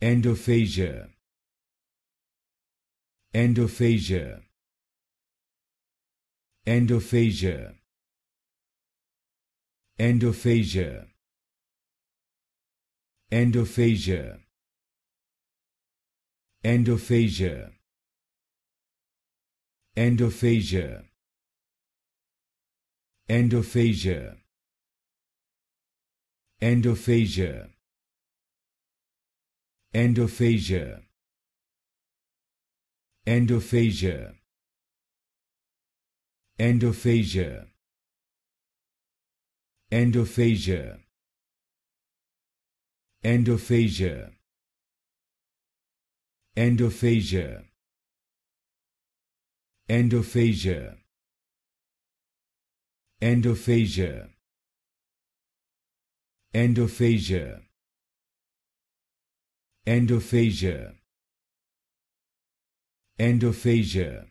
Endophasia. Endophasia. Endophasia. Endophasia. Endophasia. Endophasia. Endophasia. Endophasia. endophagia Endophagia. Endophagia. Endophagia. Endophagia. Endophagia. Endophagia. Endophagia. Endophagia. Endophagia. Endophasia. Endophasia.